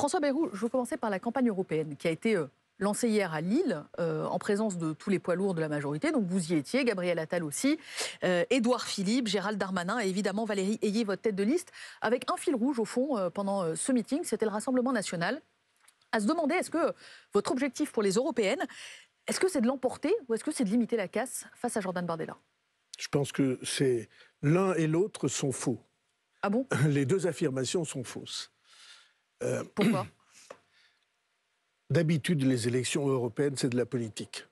François Bayrou, je veux commencer par la campagne européenne qui a été euh, lancée hier à Lille euh, en présence de tous les poids lourds de la majorité. Donc vous y étiez, Gabriel Attal aussi, euh, Édouard Philippe, Gérald Darmanin et évidemment Valérie Ayez, votre tête de liste, avec un fil rouge au fond pendant ce meeting, c'était le Rassemblement national, à se demander est-ce que votre objectif pour les européennes, est-ce que c'est de l'emporter ou est-ce que c'est de limiter la casse face à Jordan Bardella Je pense que l'un et l'autre sont faux. Ah bon Les deux affirmations sont fausses. Euh, Pourquoi D'habitude, les élections européennes, c'est de la politique.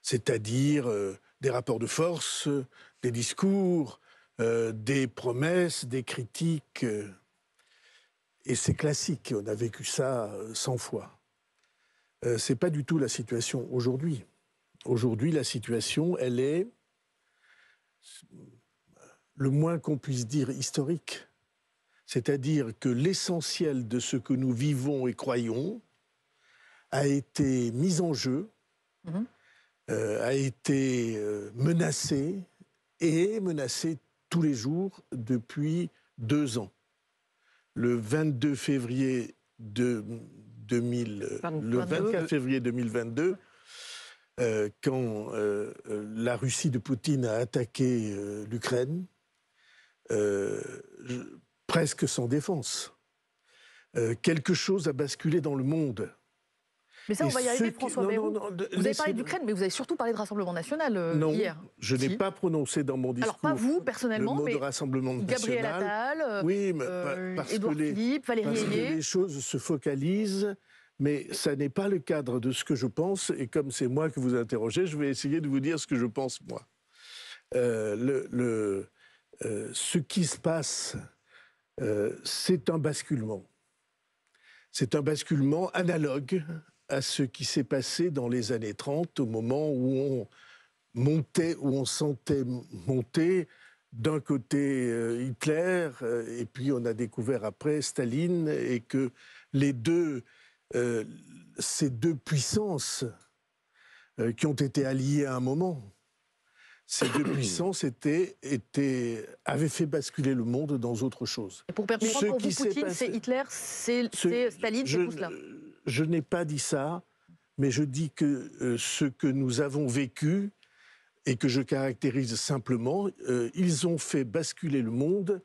C'est-à-dire euh, des rapports de force, euh, des discours, des promesses, des critiques. et c'est classique, on a vécu ça 100 fois. Ce c'est pas du tout la situation aujourd'hui. Aujourd'hui, la situation, elle est le moins qu'on puisse dire historique. C'est-à-dire que l'essentiel de ce que nous vivons et croyons a été mis en jeu, mhm. euh, a été euh, menacé et est menacé tous les jours depuis deux ans. Le 22 février 24 euh, février 2022, quand la Russie de Poutine a attaqué l'Ukraine, presque sans défense. Euh, quelque chose a basculé dans le monde. Mais ça, on va y arriver, François qui... Vous avez parlé d'Ukraine, mais vous avez surtout parlé de Rassemblement National euh, hier. non, je n'ai pas prononcé dans mon discours Alors, pas vous, personnellement, mais de Rassemblement Gabriel Attal, euh, oui, mais, parce, que les, choses se focalisent mais ça n'est pas le cadre de ce que je pense, et comme c'est moi que vous interrogez, je vais essayer de vous dire ce que je pense moi. le, ce qui se passe euh, c'est un basculement. C'est un basculement analogue à ce qui s'est passé dans les années 30, au moment où on montait, où on sentait monter d'un côté euh, Hitler, euh, et puis on a découvert après Staline, et que les deux, ces deux puissances qui ont été alliées à un moment, ces deux puissances avaient fait basculer le monde dans autre chose. pour permettre pour vous, Poutine, c'est Hitler, c'est Staline, c'est tout cela Je n'ai pas dit ça, mais je dis que euh, ce que nous avons vécu et que je caractérise simplement, euh, ils ont fait basculer le monde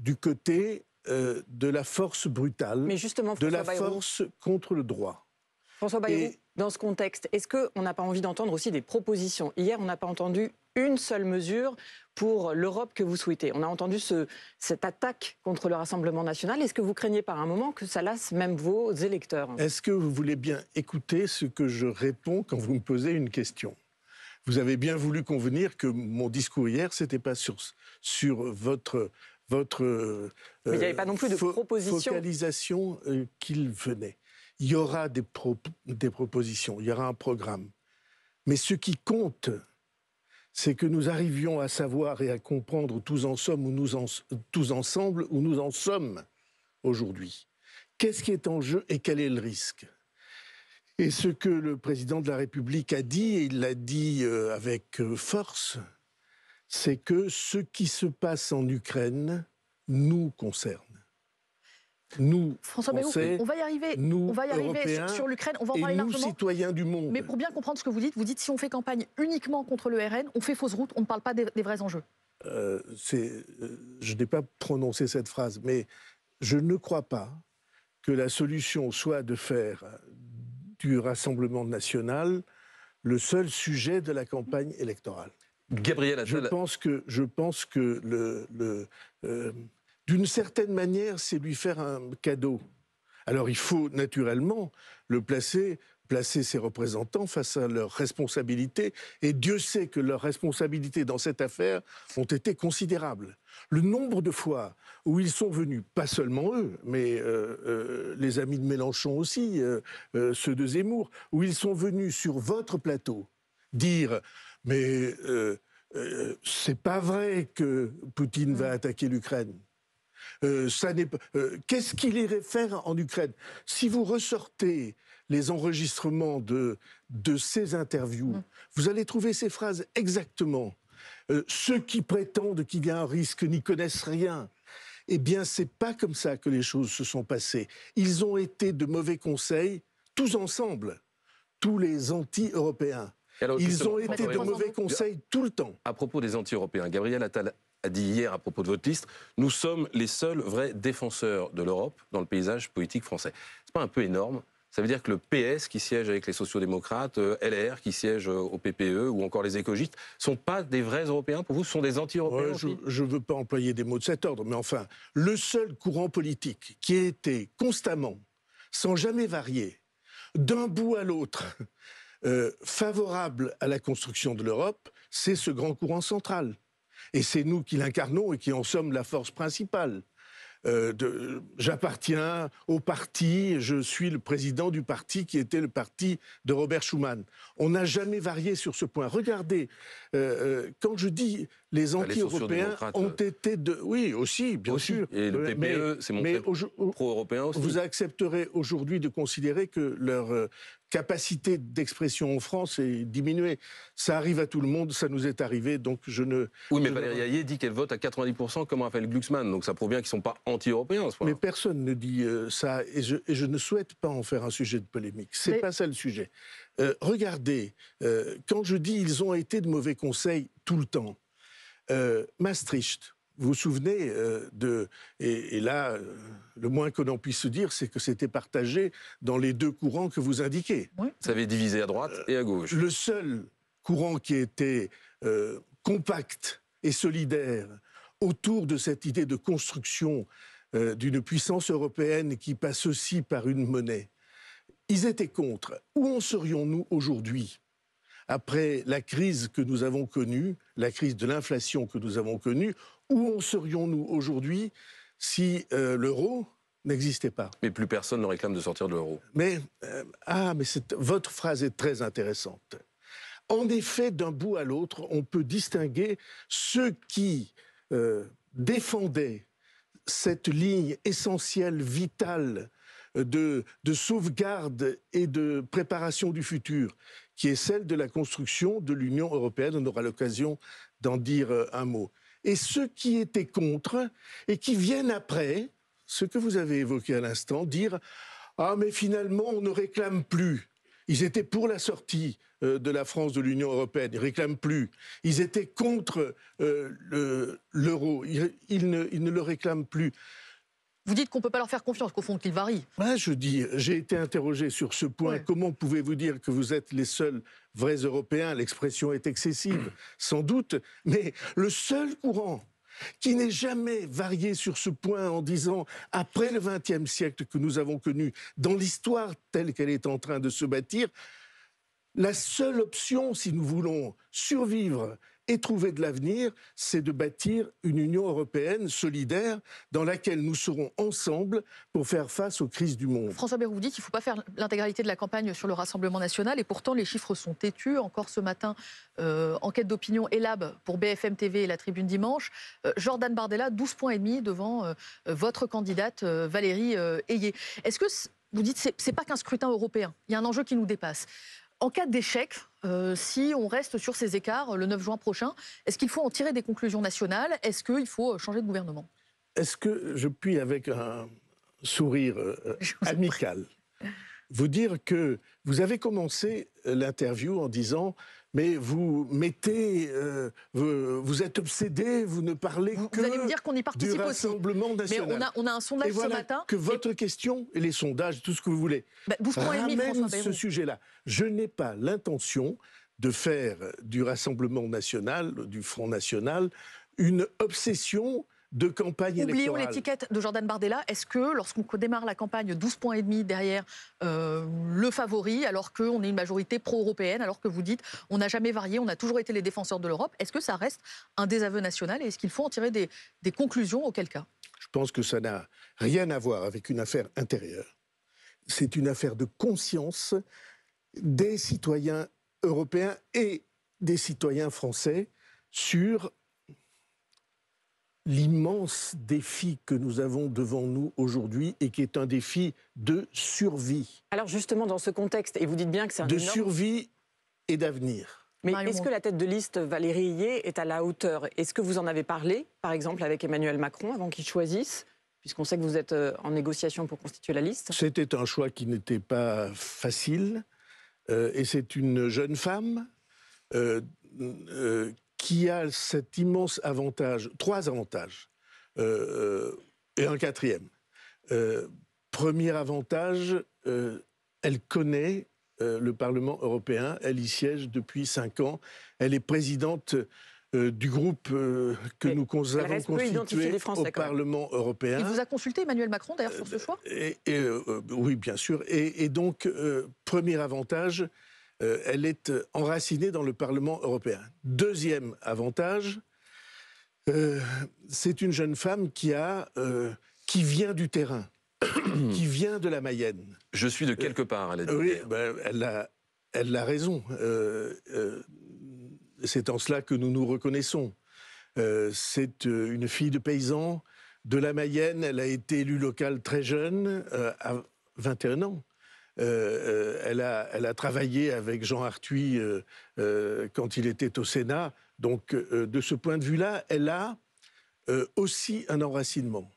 du côté euh, de la force brutale, de la force contre le droit. François Bayrou, dans ce contexte, est-ce qu'on n'a pas envie d'entendre aussi des propositions Hier, on n'a pas entendu une seule mesure pour l'Europe que vous souhaitez. On a entendu ce, cette attaque contre le Rassemblement national. Est-ce que vous craignez par un moment que ça lasse même vos électeurs Est-ce que vous voulez bien écouter ce que je réponds quand vous me posez une question Vous avez bien voulu convenir que mon discours hier, ce n'était pas sur, sur votre... votre il n'y avait euh, pas non plus de proposition. Focalisation euh, qu'il venait. Il y aura des, des propositions, il y aura un programme. Mais ce qui compte, c'est que nous arrivions à savoir et à comprendre tous, nous tous ensemble où nous en sommes aujourd'hui. Qu'est-ce qui est en jeu et quel est le risque Et ce que le président de la République a dit, et il l'a dit euh, avec euh, force, c'est que ce qui se passe en Ukraine nous concerne nous, François Français, on va y arriver, nous, on va y arriver sur l'Ukraine, on va en parler nous, citoyens du monde. Mais pour bien comprendre ce que vous dites, vous dites si on fait campagne uniquement contre le RN, on fait fausse route, on ne parle pas des, vrais enjeux. Euh, euh, je n'ai pas prononcé cette phrase, mais je ne crois pas que la solution soit de faire du Rassemblement national le seul sujet de la campagne électorale. Gabriel Je pense que, je pense que le, euh, d'une certaine manière, c'est lui faire un cadeau. Alors il faut naturellement le placer placer ses représentants face à leurs responsabilités. Et Dieu sait que leurs responsabilités dans cette affaire ont été considérables. Le nombre de fois où ils sont venus, pas seulement eux, mais euh, euh, les amis de Mélenchon aussi, euh, ceux de Zemmour, où ils sont venus sur votre plateau dire Mais c'est pas vrai que Poutine va mmh. attaquer l'Ukraine. Euh, euh, qu'est-ce qu'il irait faire en Ukraine Si vous ressortez les enregistrements de, de ces interviews, mm. vous allez trouver ces phrases exactement. Euh, ceux qui prétendent qu'il y a un risque n'y connaissent rien. Eh bien, c'est pas comme ça que les choses se sont passées. Ils ont été de mauvais conseils, tous ensemble, tous les anti-européens. Ils ont été de mauvais conseils tout le temps. À propos des anti-européens, Gabriel Attal a dit hier à propos de votre liste, nous sommes les seuls vrais défenseurs de l'Europe dans le paysage politique français. C'est pas un peu énorme ça veut dire que le PS qui siège avec les sociaux-démocrates, euh, LR qui siège euh, au PPE ou encore les écologistes, sont pas des vrais Européens pour vous, Ce sont des anti-Européens Je ne veux pas employer des mots de cet ordre, mais enfin, le seul courant politique qui a été constamment, sans jamais varier, d'un bout à l'autre, euh, favorable à la construction de l'Europe, c'est ce grand courant central. Et c'est nous qui l'incarnons et qui en sommes la force principale. Euh, j'appartiens au parti, je suis le président du parti qui était le parti de Robert Schuman. On n'a jamais varié sur ce point. Regardez, euh, euh, quand je dis les bah, anti-européens ont été de, oui aussi bien sûr. Et le PPE, c'est mon e. pro-européen aussi. Vous accepterez aujourd'hui de considérer que leur capacité d'expression en France est diminuée. Ça arrive à tout le monde, ça nous est arrivé, donc je ne... Oui, mais Valérie dit qu'elle vote à 90% comme Raphaël Glucksmann, donc ça prouve bien qu'ils ne sont pas anti-européens. Mais personne ne dit euh, ça, et je, ne souhaite pas en faire un sujet de polémique. C'est n'est pas ça le sujet. Euh, regardez, euh, quand je dis ils ont été de mauvais conseils tout le temps, Maastricht, vous vous souvenez euh, de. Et, là, euh, le moins que l'on puisse dire, c'est que c'était partagé dans les deux courants que vous indiquez. Oui. Ça divisé à droite et à gauche. Le seul courant qui était euh, compact et solidaire autour de cette idée de construction d'une puissance européenne qui passe aussi par une monnaie. Ils étaient contre. Où en serions-nous aujourd'hui après la crise que nous avons connue, la crise de l'inflation que nous avons connue où en serions-nous aujourd'hui si euh, l'euro n'existait pas Mais plus personne ne réclame de sortir de l'euro. Mais, euh, ah, mais votre phrase est très intéressante. En effet, d'un bout à l'autre, on peut distinguer ceux qui euh, défendaient cette ligne essentielle, vitale, de, sauvegarde et de préparation du futur, qui est celle de la construction de l'Union européenne. On aura l'occasion d'en dire un mot et ceux qui étaient contre et qui viennent après, ce que vous avez évoqué à l'instant, dire Ah, mais finalement, on ne réclame plus. Ils étaient pour la sortie euh, de la France de l'Union européenne, ils ne réclament plus. Ils étaient contre euh, l'euro, ils ne le réclament plus. Vous dites qu'on ne peut pas leur faire confiance, qu'au fond, qu'ils varient. Moi, je dis, j'ai été interrogé sur ce point. Comment pouvez-vous dire que vous êtes les seuls vrais Européens L'expression est excessive, sans doute, mais le seul courant qui n'est jamais varié sur ce point en disant, après le XXe siècle que nous avons connu, dans l'histoire telle qu'elle est en train de se bâtir, la seule option, si nous voulons survivre et trouver de l'avenir, c'est de bâtir une Union européenne solidaire dans laquelle nous serons ensemble pour faire face aux crises du monde. François Bayrou, vous dit qu'il ne faut pas faire l'intégralité de la campagne sur le Rassemblement national et pourtant les chiffres sont têtus. Encore ce matin, euh, enquête d'opinion Elab pour BFM TV et la Tribune Dimanche. Euh, Jordan Bardella, 12 points et demi devant euh, votre candidate euh, Valérie Ayé. Est-ce que vous dites que ce n'est pas qu'un scrutin européen Il y a un enjeu qui nous dépasse. En cas d'échec, euh, si on reste sur ces écarts euh, le 9 juin prochain, est-ce qu'il faut en tirer des conclusions nationales Est-ce qu'il faut euh, changer de gouvernement Est-ce que je puis, avec un sourire amical, vous dire que vous avez commencé l'interview en disant mais vous mettez, euh, vous, êtes obsédé, vous ne parlez que vous allez me dire qu'on y participe Rassemblement aussi. Mais on a, on a un sondage ce matin. Que votre question et les sondages, tout ce que vous voulez, bah, ramène ce sujet-là. Je n'ai pas l'intention de faire du Rassemblement national, du Front national, une obsession de campagne Oublions électorale. Oublions l'étiquette de Jordan Bardella. Est-ce que lorsqu'on démarre la campagne 12,5 points et demi derrière euh, le favori, alors qu'on est une majorité pro-européenne, alors que vous dites on n'a jamais varié, on a toujours été les défenseurs de l'Europe, est-ce que ça reste un désaveu national et est-ce qu'il faut en tirer des, des conclusions auquel cas Je pense que ça n'a rien à voir avec une affaire intérieure. C'est une affaire de conscience des citoyens européens et des citoyens français sur l'immense défi que nous avons devant nous aujourd'hui et qui est un défi de survie. Alors justement, dans ce contexte, et vous dites bien que c'est un... De survie et d'avenir. Mais est-ce que la tête de liste Valérie Hillier est à la hauteur Est-ce que vous en avez parlé, par exemple, avec Emmanuel Macron avant qu'il choisisse Puisqu'on sait que vous êtes euh, en négociation pour constituer la liste. C'était un choix qui n'était pas facile. Euh, et c'est une jeune femme euh, qui a cet immense avantage, trois avantages, euh, euh, et un quatrième. Euh, premier avantage, elle connaît le Parlement européen, elle y siège depuis cinq ans, elle est présidente du groupe que nous avons constitué au Parlement européen. Il vous a consulté, Emmanuel Macron, d'ailleurs, sur ce choix et, Oui, bien sûr. Et, donc, premier avantage, euh, elle est euh, enracinée dans le Parlement européen. Deuxième avantage, euh, c'est une jeune femme qui, a, qui vient du terrain, qui vient de la Mayenne. Je suis de quelque part, elle a oui, ben, elle, a, elle a raison. c'est en cela que nous nous reconnaissons. c'est une fille de paysan de la Mayenne. Elle a été élue locale très jeune, à 21 ans. Euh, euh, elle, a, travaillé avec Jean Arthuis euh, quand il était au Sénat. Donc, de ce point de vue-là, elle a aussi un enracinement.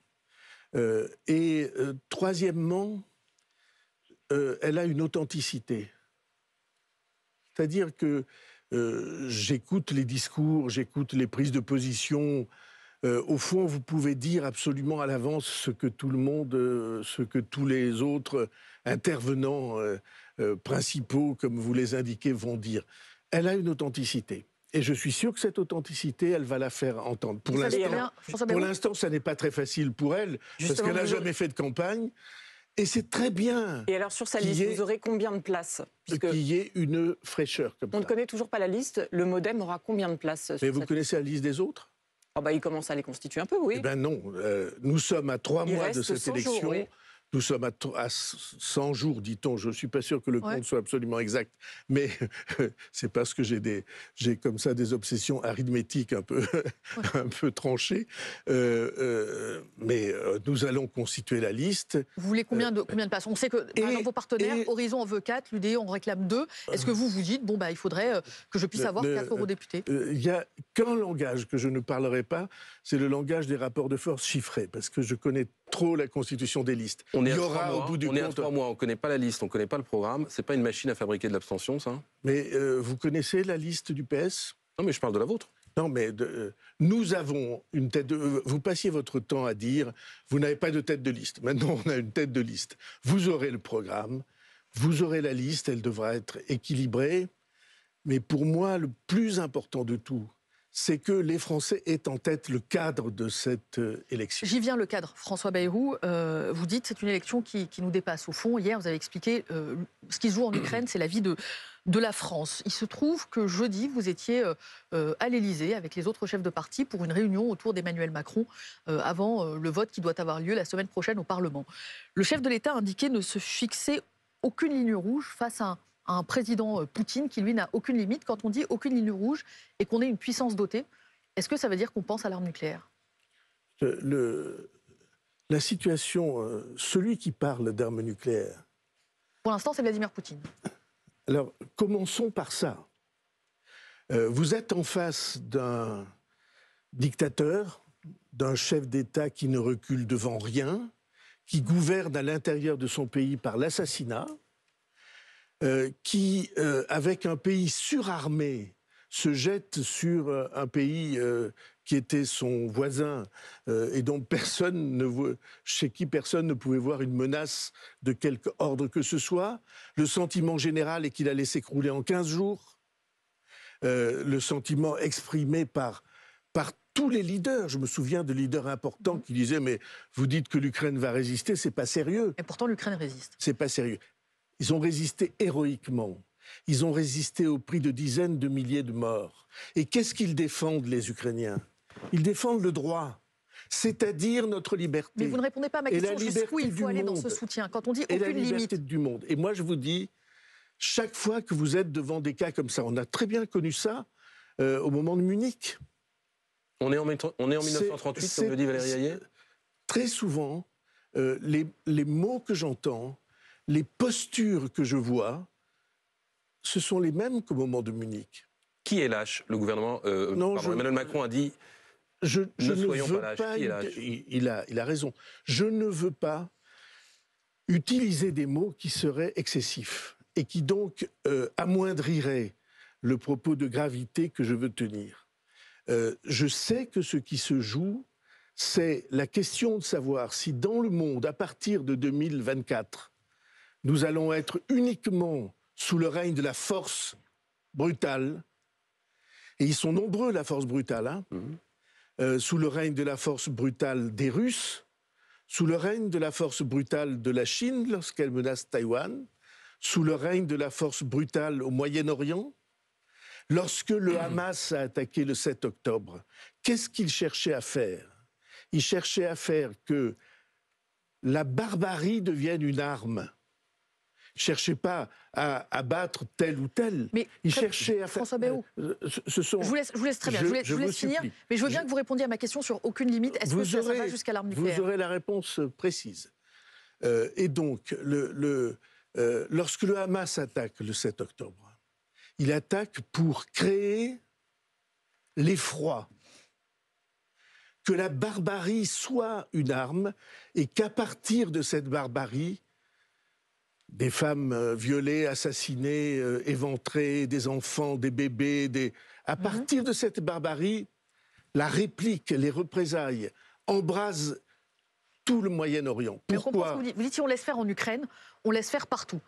et troisièmement, elle a une authenticité. C'est-à-dire que j'écoute les discours, j'écoute les prises de position euh, au fond, vous pouvez dire absolument à l'avance ce que tout le monde, euh, ce que tous les autres euh, intervenants principaux, comme vous les indiquez, vont dire. Elle a une authenticité. Et je suis sûr que cette authenticité, elle va la faire entendre. Pour l'instant, ça n'est pas très facile pour elle, parce qu'elle n'a jamais fait de campagne. Et c'est très bien. Et alors sur sa liste, vous aurez combien de places Qu'il y ait une fraîcheur comme on On ne connaît toujours pas la liste. Le modem aura combien de places Mais vous connaissez la liste des autres Oh bah, il commence à les constituer un peu, oui. Eh ben non, euh, nous sommes à trois mois de cette élection. Nous sommes à, 100 jours, dit-on. Je ne suis pas sûr que le compte soit absolument exact, mais c'est parce que j'ai comme ça des obsessions arithmétiques un peu, un peu tranchées. Euh, euh, mais euh, nous allons constituer la liste. Vous voulez combien de, combien de places On sait que par exemple, vos partenaires, Horizon en veut 4, l'UDE en réclame 2. Est-ce que vous vous dites, bon, bah, il faudrait que je puisse avoir 4 eurodéputés Il n'y a qu'un langage que je ne parlerai pas, c'est le langage des rapports de force chiffrés, parce que je connais trop la constitution des listes. On est Il y au bout du on à trois mois, on ne connaît pas la liste, on ne connaît pas le programme. ce n'est pas une machine à fabriquer de l'abstention, ça. Mais euh, vous connaissez la liste du PS Non, mais je parle de la vôtre. Non, mais euh, nous avons une tête de. Euh, vous passiez votre temps à dire, vous n'avez pas de tête de liste. Maintenant, on a une tête de liste. Vous aurez le programme, vous aurez la liste, elle devra être équilibrée. Mais pour moi, le plus important de tout, c'est que les Français aient en tête le cadre de cette euh, élection. J'y viens, le cadre. François Bayrou, euh, vous dites c'est une élection qui, nous dépasse. Au fond, hier, vous avez expliqué euh, ce qui se joue en Ukraine, c'est la vie de, de la France. Il se trouve que jeudi, vous étiez à l'Élysée avec les autres chefs de parti pour une réunion autour d'Emmanuel Macron avant le vote qui doit avoir lieu la semaine prochaine au Parlement. Le chef de l'État a indiqué ne se fixer aucune ligne rouge face à un un président euh, Poutine qui, lui, n'a aucune limite. Quand on dit aucune ligne rouge et qu'on est une puissance dotée, est-ce que ça veut dire qu'on pense à l'arme nucléaire La situation, euh, celui qui parle d'arme nucléaire. Pour l'instant, c'est Vladimir Poutine. Alors, commençons par ça. Euh, vous êtes en face d'un dictateur, d'un chef d'État qui ne recule devant rien, qui gouverne à l'intérieur de son pays par l'assassinat, euh, qui, euh, avec un pays surarmé, se jette sur euh, un pays qui était son voisin et dont personne ne voit, chez qui personne ne pouvait voir une menace de quelque ordre que ce soit. Le sentiment général est qu'il allait s'écrouler en 15 jours. le sentiment exprimé par, par tous les leaders. Je me souviens de leaders importants mmh. qui disaient Mais vous dites que l'Ukraine va résister, c'est pas sérieux. Et pourtant, l'Ukraine résiste. C'est pas sérieux. Ils ont résisté héroïquement. Ils ont résisté au prix de dizaines de milliers de morts. Et qu'est-ce qu'ils défendent, les Ukrainiens Ils défendent le droit c'est-à-dire notre liberté. Mais vous ne répondez pas à ma question jusqu'où il faut aller dans ce soutien quand on dit aucune limite. du monde. Et moi je vous dis, chaque fois que vous êtes devant des cas comme ça, on a très bien connu ça euh, au moment de Munich. On est en, on est en 1938, comme le dit Valérie Ayer Très souvent, euh, les mots que j'entends, les postures que je vois, ce sont les mêmes qu'au moment de Munich. Qui est lâche Le gouvernement. Euh, non, Emmanuel Macron a dit. Je, ne, soyons veux pas, lâches. il, a, raison. Je ne veux pas utiliser des mots qui seraient excessifs et qui donc euh, amoindriraient le propos de gravité que je veux tenir. Euh, je sais que ce qui se joue, c'est la question de savoir si dans le monde, à partir de 2024, nous allons être uniquement sous le règne de la force brutale, et ils sont nombreux, la force brutale, hein. mhm. euh, sous le règne de la force brutale des Russes, sous le règne de la force brutale de la Chine lorsqu'elle menace Taïwan, sous le règne de la force brutale au Moyen-Orient. Lorsque le Hamas a attaqué le 7 octobre, qu'est-ce qu'il cherchait à faire Il cherchait à faire que la barbarie devienne une arme cherchaient pas à abattre tel ou tel. Mais cherchait à faire. François euh, Je vous laisse, très bien. Je, finir. Mais je veux bien que vous répondiez à ma question sur aucune limite. Est-ce que ça va jusqu'à l'arme nucléaire Vous aurez la réponse euh, précise. Euh, et donc, le, lorsque le Hamas attaque le 7 octobre, il attaque pour créer l'effroi que la barbarie soit une arme et qu'à partir de cette barbarie, des femmes euh, violées, assassinées, euh, éventrées, des enfants, des bébés. Des... À mhm. partir de cette barbarie, la réplique, les représailles embrasent tout le Moyen-Orient. Pourquoi vous, dites, vous on laisse faire en Ukraine, on laisse faire partout.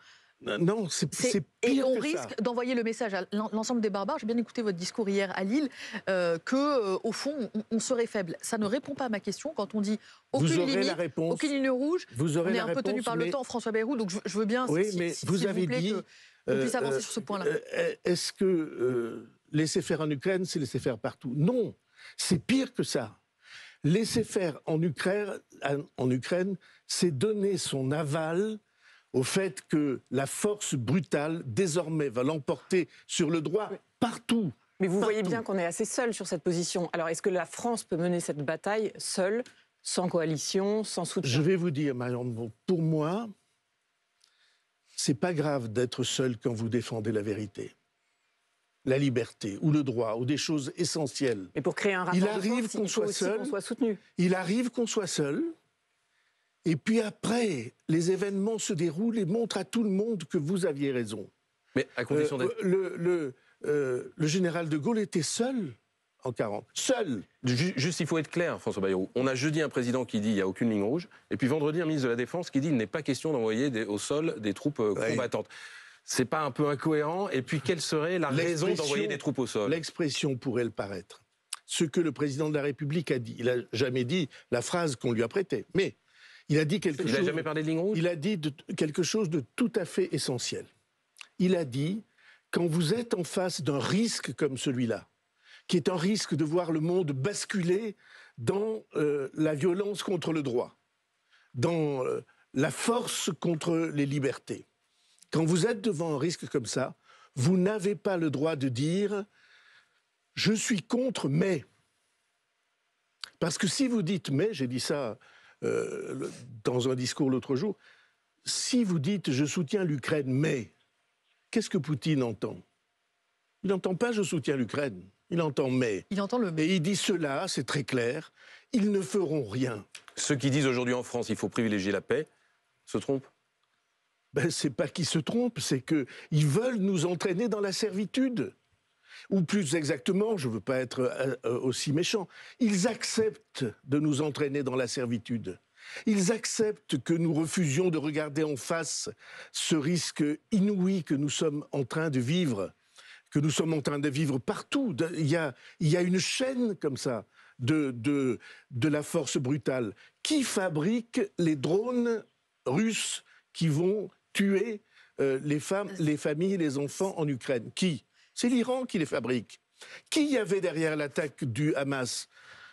Non, c'est pire Et on risque d'envoyer le message à l'ensemble des barbares. J'ai bien écouté votre discours hier à Lille euh, que, euh, au fond, on, serait faible. Ça ne répond pas à ma question quand on dit aucune limite, aucune ligne rouge. Vous aurez on est un peu tenu par le temps, François Bayrou. Donc je, veux bien. Oui, si, mais vous avez euh, avancer euh, sur ce point-là. Est-ce que laisser faire en Ukraine, c'est laisser faire partout Non, c'est pire que ça. Laisser faire en Ukraine, c'est donner son aval au fait que la force brutale, désormais, va l'emporter sur le droit partout. Mais vous voyez bien qu'on est assez seul sur cette position. Alors, est-ce que la France peut mener cette bataille seule, sans coalition, sans soutien Je vais vous dire, Marion, pour moi, c'est pas grave d'être seul quand vous défendez la vérité la liberté ou le droit ou des choses essentielles. Mais pour créer un rapport il arrive qu'on soit, seul. soit, soutenu. Il arrive qu'on soit seul. Et puis après, les événements se déroulent et montrent à tout le monde que vous aviez raison. Mais à condition euh, d'être. Le, euh, le, général de Gaulle était seul en 40. Seul Juste, il faut être clair, François Bayrou. On a jeudi un président qui dit il n'y a aucune ligne rouge, et puis vendredi un ministre de la Défense qui dit il n'est pas question d'envoyer au sol des troupes euh, combattantes. C'est pas un peu incohérent Et puis, quelle serait la raison d'envoyer des troupes au sol L'expression pourrait le paraître. Ce que le président de la République a dit. Il n'a jamais dit la phrase qu'on lui a prêtée. Mais il a dit quelque chose. de a dit quelque chose de tout à fait essentiel. Il a dit quand vous êtes en face d'un risque comme celui-là, qui est un risque de voir le monde basculer dans euh, la violence contre le droit, dans euh, la force contre les libertés. Quand vous êtes devant un risque comme ça, vous n'avez pas le droit de dire je suis contre, mais. Parce que si vous dites mais, j'ai dit ça euh, dans un discours l'autre jour. Si vous dites je soutiens l'Ukraine, mais qu'est-ce que Poutine entend Il n'entend pas je soutiens l'Ukraine. Il entend mais. Il entend le mais. Et il dit cela, c'est très clair. Ils ne feront rien. Ceux qui disent aujourd'hui en France il faut privilégier la paix se trompent ben, c'est pas qu'ils se trompent, c'est qu'ils veulent nous entraîner dans la servitude. Ou plus exactement, je ne veux pas être euh, euh, aussi méchant, ils acceptent de nous entraîner dans la servitude. Ils acceptent que nous refusions de regarder en face ce risque inouï que nous sommes en train de vivre, que nous sommes en train de vivre partout. Il y a, une chaîne comme ça de, la force brutale. Qui fabrique les drones russes qui vont tuer euh, les femmes, les familles, les enfants en Ukraine Qui c'est l'Iran qui les fabrique. Qui y avait derrière l'attaque du Hamas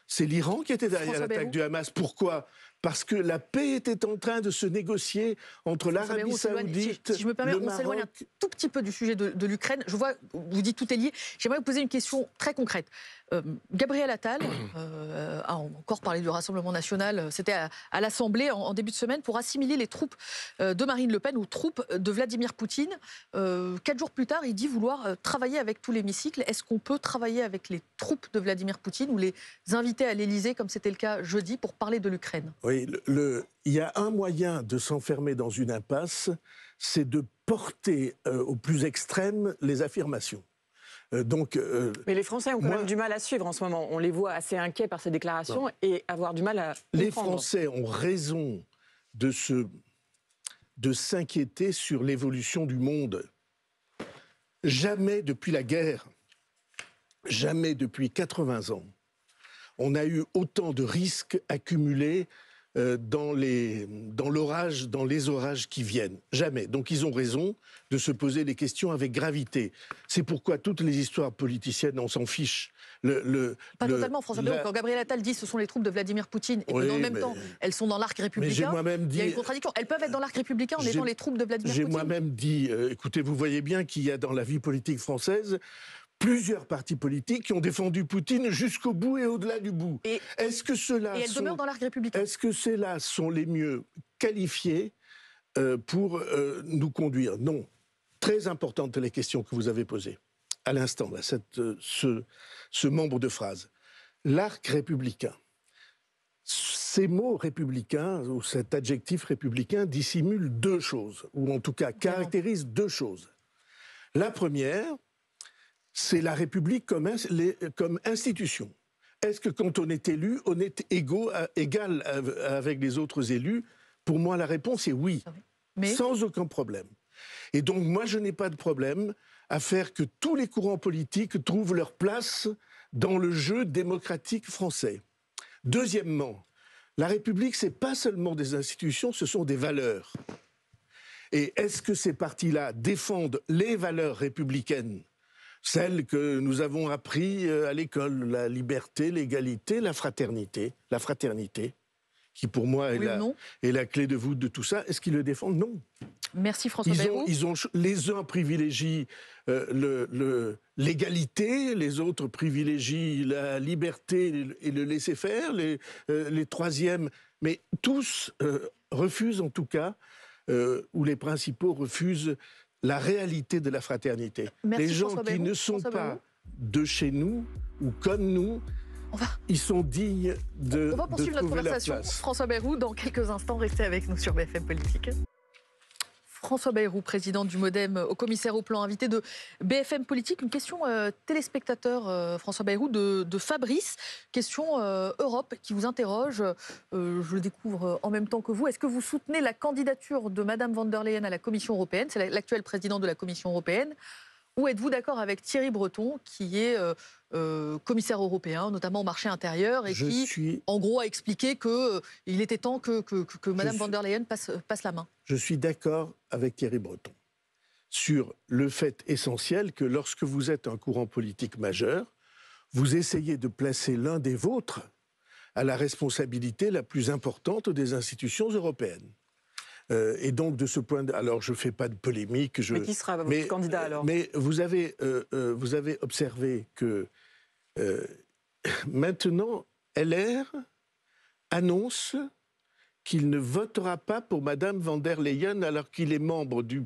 C'est l'Iran qui était derrière l'attaque du Hamas. Pourquoi parce que la paix était en train de se négocier entre l'Arabie saoudite, si je me permets, on s'éloigne un tout petit peu du sujet de, l'Ukraine. Je vois, vous dites tout est lié. J'aimerais vous poser une question très concrète. Euh, Gabriel Attal euh, a encore parlé du Rassemblement national. Euh, c'était à, l'Assemblée en, début de semaine pour assimiler les troupes de Marine Le Pen aux troupes de Vladimir Poutine. quatre jours plus tard, il dit vouloir travailler avec tout l'hémicycle. Est-ce qu'on peut travailler avec les troupes de Vladimir Poutine ou les inviter à l'Élysée, comme c'était le cas jeudi, pour parler de l'Ukraine le, il y a un moyen de s'enfermer dans une impasse, c'est de porter euh, au plus extrême les affirmations. Euh, donc, euh, Mais les Français ont quand même du mal à suivre en ce moment. On les voit assez inquiets par ces déclarations et avoir du mal à. Comprendre. Les Français ont raison de se de s'inquiéter sur l'évolution du monde. Jamais depuis la guerre, jamais depuis 80 ans, on a eu autant de risques accumulés euh, les dans l'orage, dans, les orages qui viennent. Jamais. Donc ils ont raison de se poser les questions avec gravité. C'est pourquoi toutes les histoires politiciennes, on s'en fiche. Le, Pas totalement, François la... Quand Gabriel Attal dit ce sont les troupes de Vladimir Poutine et en que dans le même temps, elles sont dans l'arc républicain, il y a une contradiction. Elles peuvent être dans l'arc républicain en étant les troupes de Vladimir Poutine. J'ai moi-même dit, euh, écoutez, vous voyez bien qu'il y a dans la vie politique française plusieurs partis politiques qui ont défendu Poutine jusqu'au bout et au-delà du bout. Est-ce que cela Est-ce que ceux-là sont les mieux qualifiés euh, pour euh, nous conduire Non. Très importante les questions que vous avez posées à l'instant, euh, ce, ce membre de phrase. L'arc républicain. Ces mots républicains, ou cet adjectif républicain, dissimulent deux choses, ou en tout cas caractérisent deux choses. La première, c'est la République comme, institution. Est-ce que quand on est élu, on est euh, égal avec les autres élus Pour moi, la réponse est oui, sans aucun problème. Et donc, moi, je n'ai pas de problème à faire que tous les courants politiques trouvent leur place dans le jeu démocratique français. Deuxièmement, la République, c'est pas seulement des institutions, ce sont des valeurs. Et est-ce que ces partis-là défendent les valeurs républicaines celle que nous avons appris euh, à l'école, la liberté, l'égalité, la fraternité, la fraternité, qui pour moi est, la, clé de voûte de tout ça. Est-ce qu'ils le défendent Non. Merci François ils Les uns privilégient euh, l'égalité, les autres privilégient la liberté et le laisser-faire, les, euh, les, troisièmes, mais tous refusent en tout cas, ou les principaux refusent la réalité de la fraternité. les gens qui ne sont pas de chez nous ou comme nous, ils sont dignes de. On va poursuivre conversation. François Bayrou, dans quelques instants, restez avec nous sur BFM Politique. François Bayrou, président du Modem, au commissaire au plan, invité de BFM Politique. Une question euh, téléspectateur, euh, François Bayrou, de, Fabrice. Question euh, Europe qui vous interroge. je le découvre en même temps que vous. Est-ce que vous soutenez la candidature de Madame van der Leyen à la Commission européenne C'est l'actuel président de la Commission européenne. Ou êtes-vous d'accord avec Thierry Breton, qui est euh, euh, commissaire européen, notamment au marché intérieur, et qui, en gros, a expliqué qu'il euh, il était temps que, que, Mme von van der Leyen passe la main Je suis d'accord avec Thierry Breton sur le fait essentiel que lorsque vous êtes un courant politique majeur, vous essayez de placer l'un des vôtres à la responsabilité la plus importante des institutions européennes. Euh, et donc, de ce point de... Alors, je ne fais pas de polémique. Je... Mais qui sera votre candidat, alors Mais vous avez, euh, euh, vous avez observé que maintenant, LR annonce qu'il ne votera pas pour Madame van der Leyen alors qu'il est membre du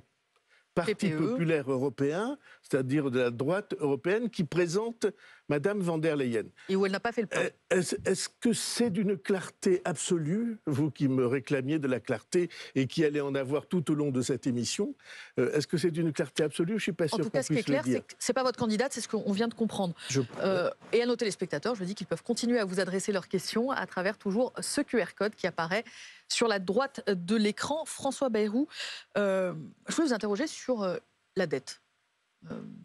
Parti e. populaire européen, c'est-à-dire de la droite européenne, qui présente Madame van der Leyen. Et où elle n'a pas fait le point. Euh, est-ce que c'est d'une clarté absolue, vous qui me réclamiez de la clarté et qui allez en avoir tout au long de cette émission euh, Est-ce que c'est d'une clarté absolue Je ne suis pas sûr. En tout cas, ce qui est clair, c'est que ce n'est pas votre candidate, c'est ce qu'on vient de comprendre. Euh, et à nos téléspectateurs, je dis qu'ils peuvent continuer à vous adresser leurs questions à travers toujours ce QR code qui apparaît sur la droite de l'écran. François Bayrou, je voulais vous interroger sur la dette.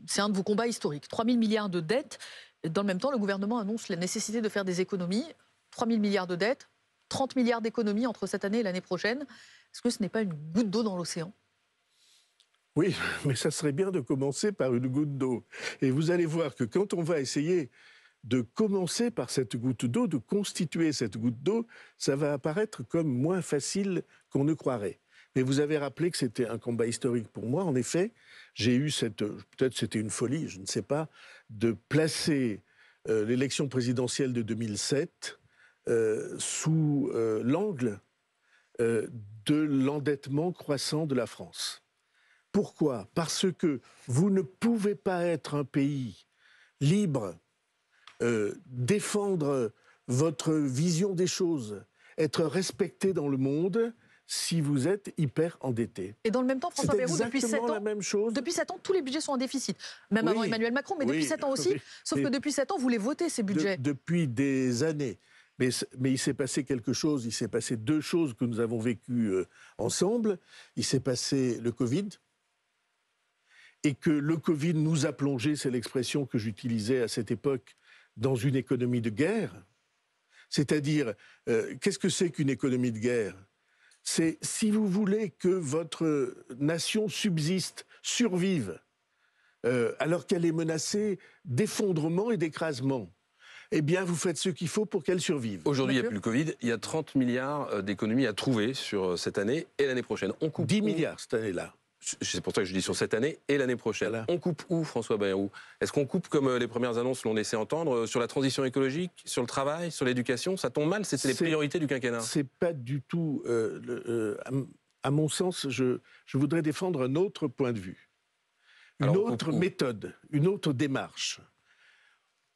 C'est un de vos combats historiques. 3 000 milliards de dettes. Dans le même temps, le gouvernement annonce la nécessité de faire des économies, 3 000 milliards de dettes, 30 milliards d'économies entre cette année et l'année prochaine. Est-ce que ce n'est pas une goutte d'eau dans l'océan Oui, mais ça serait bien de commencer par une goutte d'eau. Et vous allez voir que quand on va essayer de commencer par cette goutte d'eau, de constituer cette goutte d'eau, ça va apparaître comme moins facile qu'on ne croirait. Mais vous avez rappelé que c'était un combat historique pour moi. En effet, j'ai eu cette, peut-être c'était une folie, je ne sais pas, de placer euh, l'élection présidentielle de 2007 euh, sous euh, l'angle de l'endettement croissant de la France. Pourquoi Parce que vous ne pouvez pas être un pays libre, défendre votre vision des choses, être respecté dans le monde si vous êtes hyper endetté. Et dans le même temps, François Bayrou, depuis 7 ans, la même chose. depuis 7 ans, tous les budgets sont en déficit. Même avant Emmanuel Macron, mais depuis 7 ans aussi. sauf que depuis 7 ans, vous les votez, ces budgets. depuis des années. Mais, mais il s'est passé quelque chose, il s'est passé deux choses que nous avons vécues euh, ensemble. Il s'est passé le Covid, et que le Covid nous a plongé, c'est l'expression que j'utilisais à cette époque, dans une économie de guerre. C'est-à-dire, euh, qu'est-ce que c'est qu'une économie de guerre c'est si vous voulez que votre nation subsiste, survive, euh, alors qu'elle est menacée d'effondrement et d'écrasement, eh bien, vous faites ce qu'il faut pour qu'elle survive. Aujourd'hui, il n'y a plus le Covid. Il y a 30 milliards euh, d'économies à trouver sur euh, cette année et l'année prochaine. On coupe 10 milliards cette année-là c'est pour ça que je dis sur cette année et l'année prochaine. On coupe où, François Bayrou Est-ce qu'on coupe comme euh, les premières annonces l'ont laissé entendre euh, sur la transition écologique, sur le travail, sur l'éducation Ça tombe mal, c'était les priorités du quinquennat. C'est pas du tout. Euh, à mon sens, je, voudrais défendre un autre point de vue, une autre méthode, une autre démarche.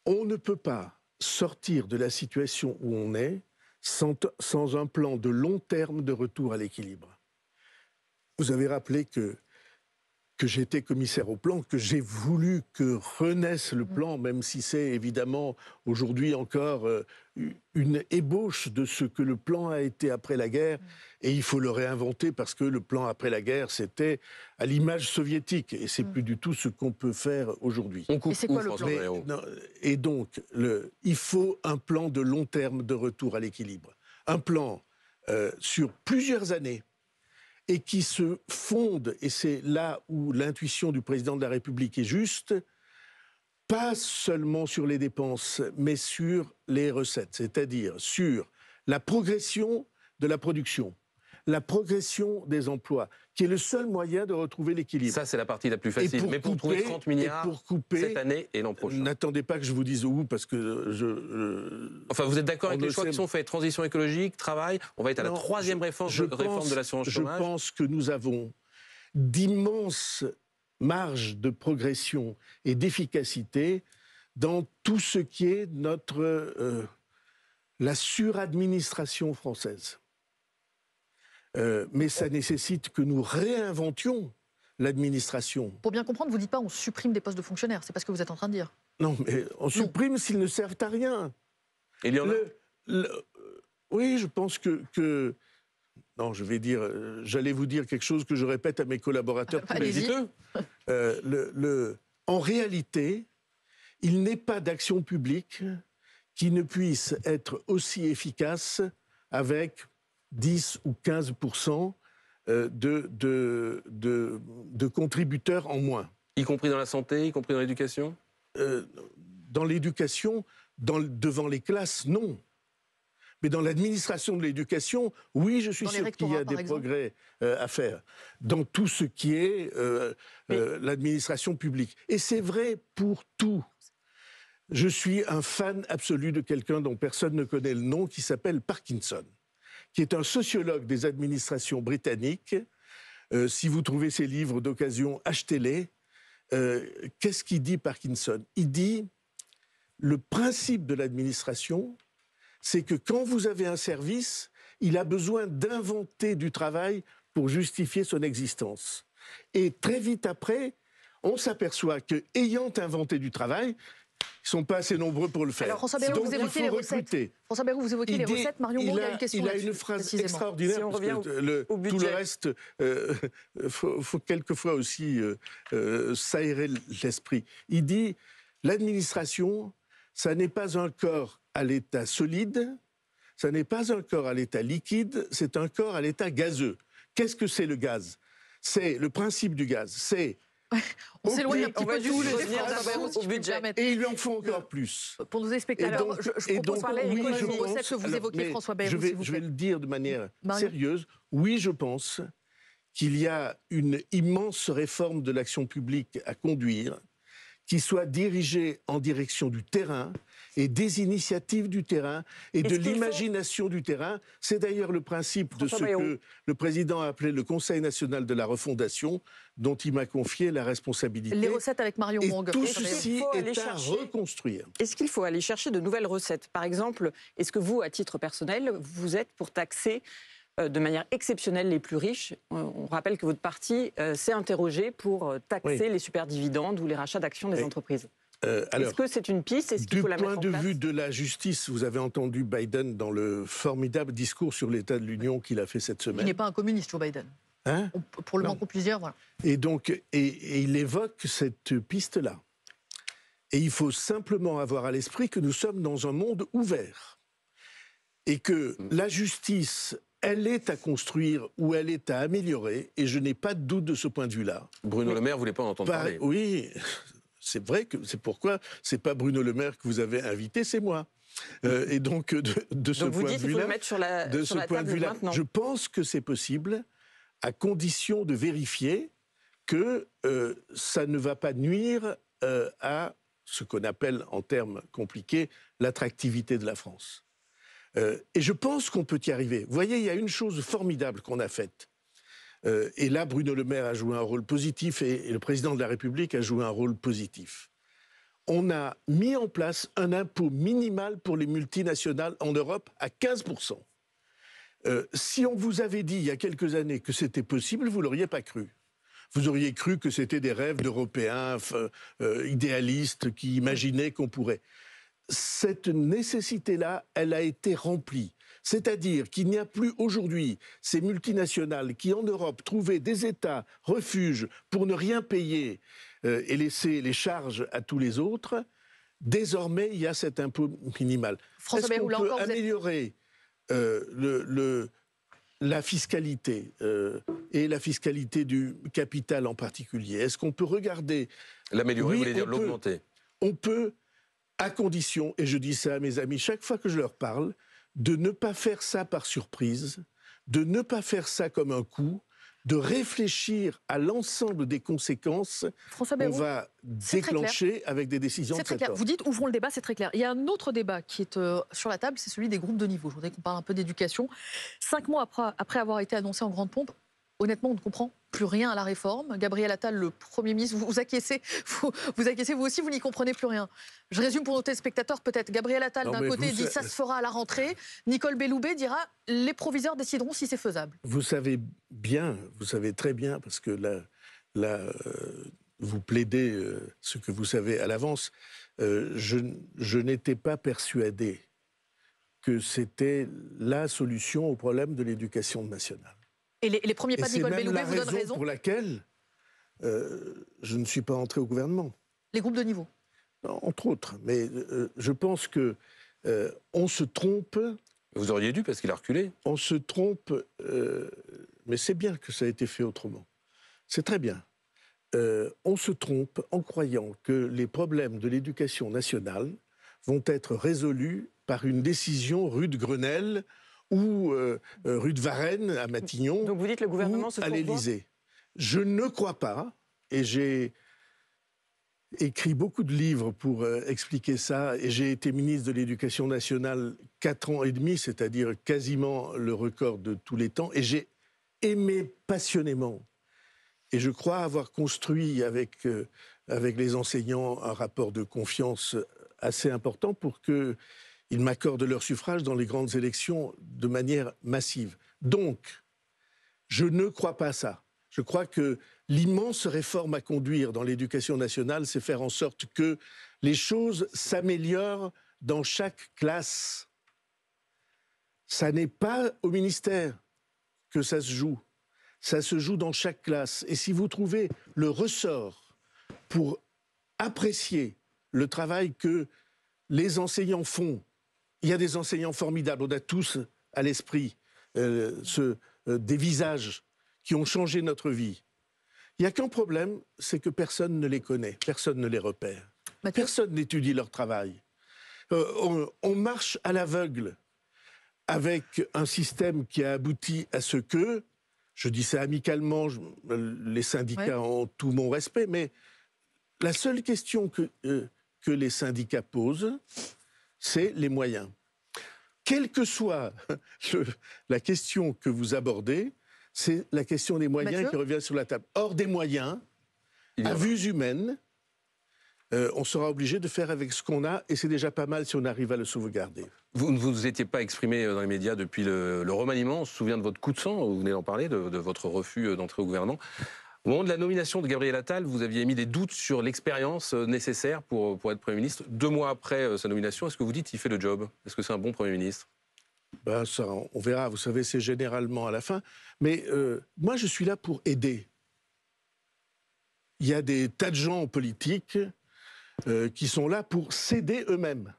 On ne peut pas sortir de la situation où on est sans un plan de long terme de retour à l'équilibre. Vous avez rappelé que que j'ai été commissaire au plan, que j'ai voulu que renaisse le mm. plan, même si c'est évidemment aujourd'hui encore euh, une ébauche de ce que le plan a été après la guerre. Mm. Et il faut le réinventer parce que le plan après la guerre, c'était à l'image soviétique. Et c'est mm. plus du tout ce qu'on peut faire aujourd'hui. On c'est quoi, le plan et donc, le, il faut un plan de long terme de retour à l'équilibre. Un plan euh, sur plusieurs années et qui se fonde, et c'est là où l'intuition du président de la République est juste, pas seulement sur les dépenses, mais sur les recettes, c'est-à-dire sur la progression de la production la progression des emplois, qui est le seul moyen de retrouver l'équilibre. Ça, c'est la partie la plus facile. Mais pour trouver 30 milliards pour couper, cette année et l'an prochain. N'attendez pas que je vous dise où, parce que je. enfin, vous êtes d'accord avec les choix qui sont faits transition écologique, travail. On va être à la troisième réforme, de l'assurance chômage. Je pense que nous avons d'immenses marges de progression et d'efficacité dans tout ce qui est notre euh, la suradministration française. Euh, mais ça nécessite que nous réinventions l'administration. Pour bien comprendre, vous ne dites pas on supprime des postes de fonctionnaires, c'est pas ce que vous êtes en train de dire. Non, mais on supprime s'ils ne servent à rien. Et il y en a Oui, je pense que, Non, je vais dire, j'allais vous dire quelque chose que je répète à mes collaborateurs. Allez-y. Euh, le, en réalité, il n'est pas d'action publique qui ne puisse être aussi efficace avec 10 ou 15 euh, de, de, contributeurs en moins. Y compris dans la santé, y compris dans l'éducation euh, Dans l'éducation, devant les classes, non. Mais dans l'administration de l'éducation, oui, je suis sûr qu'il y a des progrès euh, à faire dans tout ce qui est l'administration publique. Et c'est vrai pour tout. Je suis un fan absolu de quelqu'un dont personne ne connaît le nom, qui s'appelle Parkinson qui est un sociologue des administrations britanniques. Euh, si vous trouvez ses livres d'occasion, achetez-les. Euh, qu'est-ce qu'il dit Parkinson Il dit le principe de l'administration, c'est que quand vous avez un service, il a besoin d'inventer du travail pour justifier son existence. Et très vite après, on s'aperçoit que, ayant inventé du travail, ils sont pas assez nombreux pour le faire. Alors, François Bayrou, vous évoquez les recettes. François Bayrou, vous évoquez les recettes. Marion il, Bond, il a une Il a une phrase extraordinaire. tout le reste, il euh, faut, quelquefois aussi euh, euh, s'aérer l'esprit. Il dit l'administration, ça n'est pas un corps à l'état solide, ça n'est pas un corps à l'état liquide, c'est un corps à l'état gazeux. Qu'est-ce que c'est le gaz C'est le principe du gaz. C'est on s'éloigne un petit peu du budget. Et il lui en faut encore plus. Pour nous expliquer, alors, je, je propose parler oui, que vous alors, François Bayrou, je vais, le dire de manière sérieuse. Oui, je pense qu'il y a une immense réforme de l'action publique à conduire qui soit dirigée en direction du terrain et des initiatives du terrain et de l'imagination du terrain. C'est d'ailleurs le principe de ce que le président a appelé le Conseil national de la refondation, dont il m'a confié la responsabilité. Les recettes avec Marion et Tout ceci est à reconstruire. Est-ce qu'il faut aller chercher de nouvelles recettes Par exemple, est-ce que vous, à titre personnel, vous êtes pour taxer euh, de manière exceptionnelle les plus riches. Euh, on rappelle que votre parti euh, s'est interrogé pour taxer les superdividendes ou les rachats d'actions des entreprises. Euh, Est-ce que c'est une piste -ce Du faut la point de vue de la justice, vous avez entendu Biden dans le formidable discours sur l'état de l'Union qu'il a fait cette semaine. Il n'est pas un communiste, Joe Biden. Hein? pour le moins ou plusieurs, voilà. Et donc, et, il évoque cette piste-là. Et il faut simplement avoir à l'esprit que nous sommes dans un monde ouvert. Et que mm. la justice, elle est à construire ou elle est à améliorer, et je n'ai pas de doute de ce point de vue-là. Bruno Le Maire voulait pas en entendre parler. Oui, c'est vrai que c'est pourquoi c'est pas Bruno Le Maire que vous avez invité, c'est moi. Euh, et donc, euh, de, ce point de vue-là, ce point de vue-là, je pense que c'est possible, à condition de vérifier que euh, ça ne va pas nuire à ce qu'on appelle, en termes compliqués, l'attractivité de la France. et je pense qu'on peut y arriver. Vous voyez, il y a une chose formidable qu'on a faite. Euh, et là, Bruno Le Maire a joué un rôle positif et, le président de la République a joué un rôle positif. On a mis en place un impôt minimal pour les multinationales en Europe à 15%. Euh, si on vous avait dit il y a quelques années que c'était possible, vous l'auriez pas cru. Vous auriez cru que c'était des rêves d'Européens euh, idéalistes qui imaginaient qu'on pourrait. Cette nécessité-là, elle a été remplie. C'est-à-dire qu'il n'y a plus aujourd'hui ces multinationales qui, en Europe, trouvaient des États refuges pour ne rien payer euh, et laisser les charges à tous les autres. Désormais, il y a cet impôt minimal. Est-ce qu'on peut améliorer euh, la fiscalité euh, et la fiscalité du capital en particulier Est-ce qu'on peut regarder L'améliorer, vous voulez dire l'augmenter On peut, à condition, et je dis ça à mes amis chaque fois que je leur parle, de ne pas faire ça par surprise, de ne pas faire ça comme un coup, de réfléchir à l'ensemble des conséquences qu'on va déclencher avec des décisions. Vous dites ouvrons le débat, c'est très clair. Il y a un autre débat qui est euh, sur la table, c'est celui des groupes de niveau. Je voudrais qu'on parle un peu d'éducation. Cinq mois après avoir été annoncé en grande pompe, honnêtement, on ne comprend plus rien à la réforme. Gabriel Attal, le Premier ministre, vous, vous acquiescez, vous, vous vous aussi, vous n'y comprenez plus rien. Je résume pour nos téléspectateurs peut-être. Gabriel Attal, d'un côté, dit ça se fera à la rentrée. Nicole Belloubet dira les proviseurs décideront si c'est faisable. Vous savez bien, vous savez très bien, parce que là, euh, vous plaidez euh, ce que vous savez à l'avance. Euh, je n'étais pas persuadé que c'était la solution au problème de l'éducation nationale. Et les, premiers pas de Nicole Belloubet vous donnent raison pour laquelle euh, je ne suis pas entré au gouvernement. Les groupes de niveau Entre autres. Mais euh, je pense que euh, on se trompe. Vous auriez dû parce qu'il a reculé. On se trompe, mais c'est bien que ça a été fait autrement. C'est très bien. on se trompe en croyant que les problèmes de l'éducation nationale vont être résolus par une décision rude Grenelle ou euh, euh, rue de Varennes à Matignon. Donc vous dites le gouvernement se À l'Élysée. Je ne crois pas, et j'ai écrit beaucoup de livres pour euh, expliquer ça, et j'ai été ministre de l'Éducation nationale quatre ans et demi, c'est-à-dire quasiment le record de tous les temps, et j'ai aimé passionnément. Et je crois avoir construit avec, avec les enseignants un rapport de confiance assez important pour que ils m'accordent leur suffrage dans les grandes élections de manière massive. Donc, je ne crois pas à ça. Je crois que l'immense réforme à conduire dans l'éducation nationale, c'est faire en sorte que les choses s'améliorent dans chaque classe. Ça n'est pas au ministère que ça se joue. Ça se joue dans chaque classe. Et si vous trouvez le ressort pour apprécier le travail que les enseignants font il y a des enseignants formidables. On a tous à l'esprit euh, ce, euh, des visages qui ont changé notre vie. Il n'y a qu'un problème, c'est que personne ne les connaît, personne ne les repère, personne n'étudie leur travail. Euh, on, marche à l'aveugle avec un système qui a abouti à ce que, je dis ça amicalement, les syndicats ont tout mon respect, mais la seule question que, que les syndicats posent, c'est les moyens. Quelle que soit la question que vous abordez, c'est la question des moyens qui revient sur la table. Hors des moyens, à vues humaines, euh, on sera obligé de faire avec ce qu'on a, et c'est déjà pas mal si on arrive à le sauvegarder. Vous ne vous étiez pas exprimé euh, dans les médias depuis le, remaniement. On se souvient de votre coup de sang, vous venez d'en parler, de votre refus euh, d'entrer au gouvernement. Au moment de la nomination de Gabriel Attal, vous aviez mis des doutes sur l'expérience euh, nécessaire pour, euh, pour être Premier ministre. Deux mois après euh, sa nomination, est-ce que vous dites qu'il fait le job Est-ce que c'est un bon Premier ministre ben, ça, On verra, vous savez, c'est généralement à la fin. Mais moi, je suis là pour aider. Il y a des tas de gens en politique qui sont là pour s'aider eux-mêmes.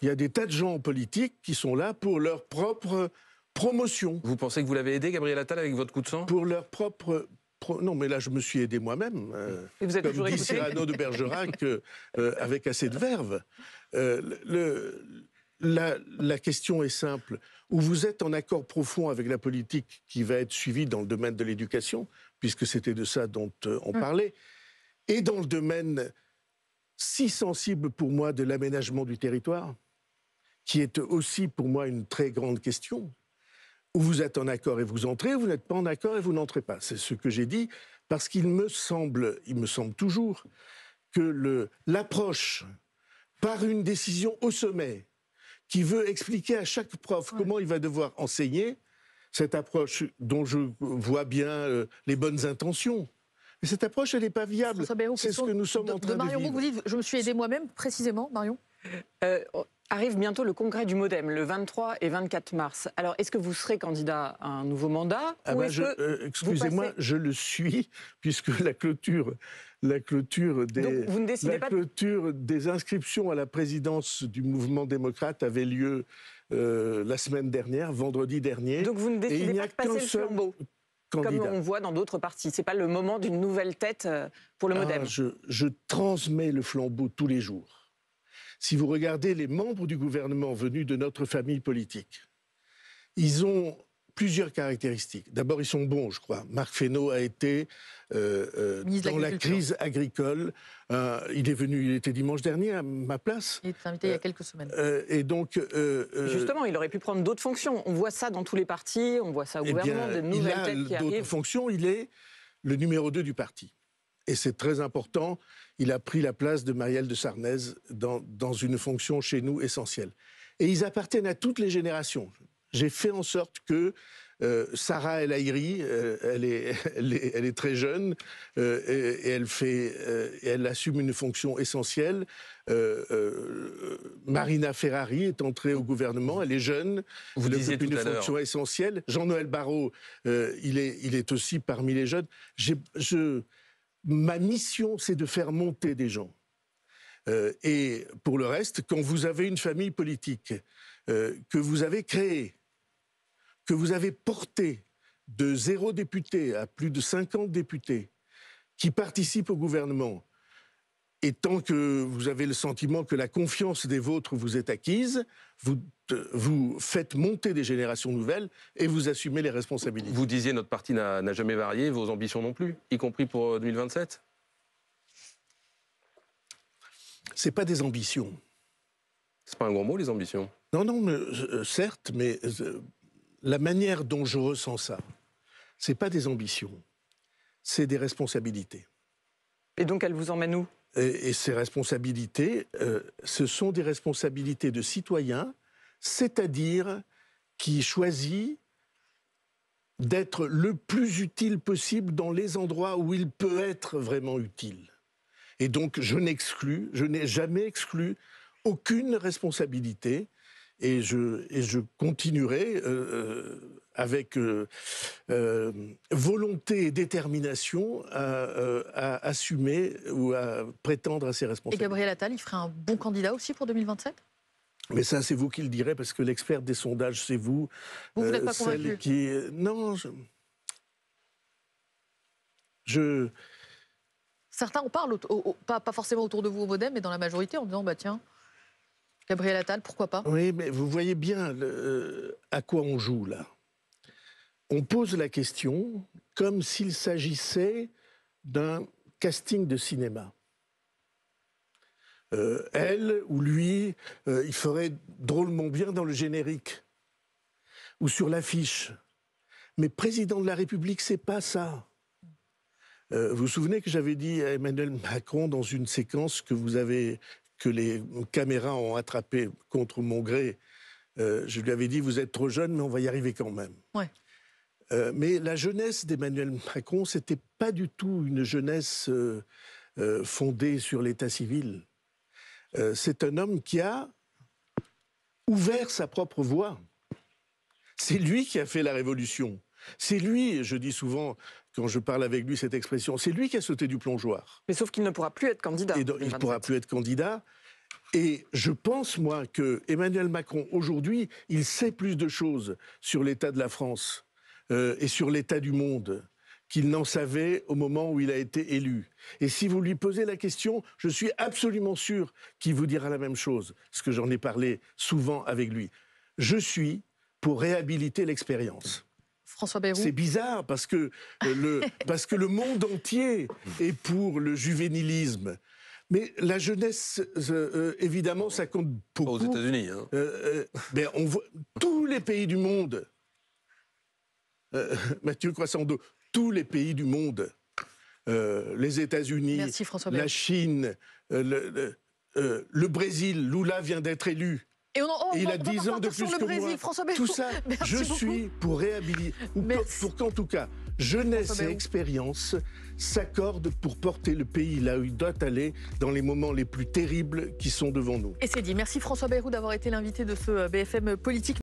Il y a des tas de gens en politique qui sont là pour leur propre promotion. Vous pensez que vous l'avez aidé, Gabriel Attal, avec votre coup de sang Pour leur propre non, mais là, je me suis aidé moi-même. Euh, vous êtes comme dit Cyrano de Bergerac, euh, euh, avec assez de verve. la, la, question est simple. où vous êtes en accord profond avec la politique qui va être suivie dans le domaine de l'éducation, puisque c'était de ça dont on mm. parlait, et dans le domaine si sensible pour moi de l'aménagement du territoire, qui est aussi pour moi une très grande question. Ou vous êtes en accord et vous entrez, vous n'êtes pas en accord et vous n'entrez pas. C'est ce que j'ai dit, parce qu'il me semble, il me semble toujours, que l'approche par une décision au sommet, qui veut expliquer à chaque prof comment il va devoir enseigner, cette approche dont je vois bien euh, les bonnes intentions, mais cette approche, elle n'est pas viable. C'est ce que nous sommes en train de, Marion Vous dites, je me suis aidé moi-même, précisément, Marion euh, Arrive bientôt le congrès du Modem, le 23 et 24 mars. Alors, est-ce que vous serez candidat à un nouveau mandat ah ben, euh, Excusez-moi, je le suis, puisque la clôture, la clôture, des, inscriptions à la présidence du mouvement démocrate avait lieu euh, la semaine dernière, vendredi dernier. Donc, vous ne décidez pas de passer le flambeau comme on voit dans d'autres partis. Ce n'est pas le moment d'une nouvelle tête euh, pour le ah, Modem. je transmets le flambeau tous les jours si vous regardez les membres du gouvernement venus de notre famille politique, ils ont plusieurs caractéristiques. D'abord, ils sont bons, je crois. Marc Fesneau a été euh, euh, dans la crise agricole. Euh, il est venu, il était dimanche dernier à ma place. Il était invité il y a quelques semaines. et donc, justement, il aurait pu prendre d'autres fonctions. On voit ça dans tous les partis, on voit ça au eh gouvernement, des nouvelles il a têtes qui arrivent. D'autres fonctions, il est le numéro 2 du parti et c'est très important, il a pris la place de Marielle de Sarnez dans, une fonction chez nous essentielle. Et ils appartiennent à toutes les générations. J'ai fait en sorte que euh, Sarah El euh, elle, est, elle, est, très jeune euh, et, elle, fait, elle assume une fonction essentielle. Marina Ferrari est entrée au gouvernement, elle est jeune, Vous elle occupe une fonction essentielle. Jean-Noël Barrot, il est, il, est, aussi parmi les jeunes. Je, ma mission, c'est de faire monter des gens. Euh, et pour le reste, quand vous avez une famille politique euh, que vous avez créée, que vous avez portée de zéro député à plus de 50 députés, qui participent au gouvernement, et tant que vous avez le sentiment que la confiance des vôtres vous est acquise, vous, vous faites monter des générations nouvelles et vous assumez les responsabilités. Vous disiez notre parti n'a jamais varié, vos ambitions non plus, y compris pour 2027 Ce n'est pas des ambitions. C'est pas un grand mot, les ambitions. Non, non, euh, euh, certes, mais euh, la manière dont je ressens ça, c'est pas des ambitions, c'est des responsabilités. Et donc, elle vous emmène où et, ces responsabilités, euh, ce sont des responsabilités de citoyens, c'est-à-dire qui choisit d'être le plus utile possible dans les endroits où il peut être vraiment utile. Et donc, je n'exclus, je n'ai jamais exclu aucune responsabilité et je, continuerai euh, euh, avec euh, volonté et détermination à, assumer ou à prétendre à ses responsabilités. Et Gabriel Attal, il ferait un bon candidat aussi pour 2027 mais ça, c'est vous qui le direz, parce que l'expert des sondages, c'est vous. Vous, n'êtes pas convaincu Non, je... Certains en parlent, pas, forcément autour de vous au modem, mais dans la majorité, en disant, bah tiens, Gabriel Attal, pourquoi pas Oui, mais vous voyez bien euh, à quoi on joue là. On pose la question comme s'il s'agissait d'un casting de cinéma. Euh, elle ou lui, euh, il ferait drôlement bien dans le générique ou sur l'affiche. Mais président de la République, c'est pas ça. vous vous souvenez que j'avais dit à Emmanuel Macron dans une séquence que vous avez que les caméras ont attrapé contre mon gré. Euh, je lui avais dit, vous êtes trop jeune, mais on va y arriver quand même. Euh, mais la jeunesse d'Emmanuel Macron, c'était pas du tout une jeunesse euh, fondée sur l'état civil. c'est un homme qui a ouvert sa propre voie. C'est lui qui a fait la révolution. C'est lui, je dis souvent, quand je parle avec lui cette expression. C'est lui qui a sauté du plongeoir. Mais sauf qu'il ne pourra plus être candidat. il ne pourra plus être candidat. Et je pense, moi, que Emmanuel Macron, aujourd'hui, il sait plus de choses sur l'état de la France euh, et sur l'état du monde qu'il n'en savait au moment où il a été élu. Et si vous lui posez la question, je suis absolument sûr qu'il vous dira la même chose, parce que j'en ai parlé souvent avec lui. Je suis pour réhabiliter l'expérience. C'est bizarre parce que, euh, le, parce que le monde entier est pour le juvénilisme. Mais la jeunesse, euh, euh, évidemment, ça compte Pas Aux États-Unis. Hein. on voit tous les pays du monde. Mathieu Croissando, tous les pays du monde. les États-Unis, la Chine, le, le, Brésil, Lula vient d'être élu. Oh, et il a 10 ans de plus que moi. Tout ça, je suis pour réhabiliter, pour qu'en tout cas, jeunesse et expérience s'accordent pour porter le pays là où il doit aller dans les moments les plus terribles qui sont devant nous. Et c'est dit. Merci François Bayrou d'avoir été l'invité de ce euh, BFM euh, politique.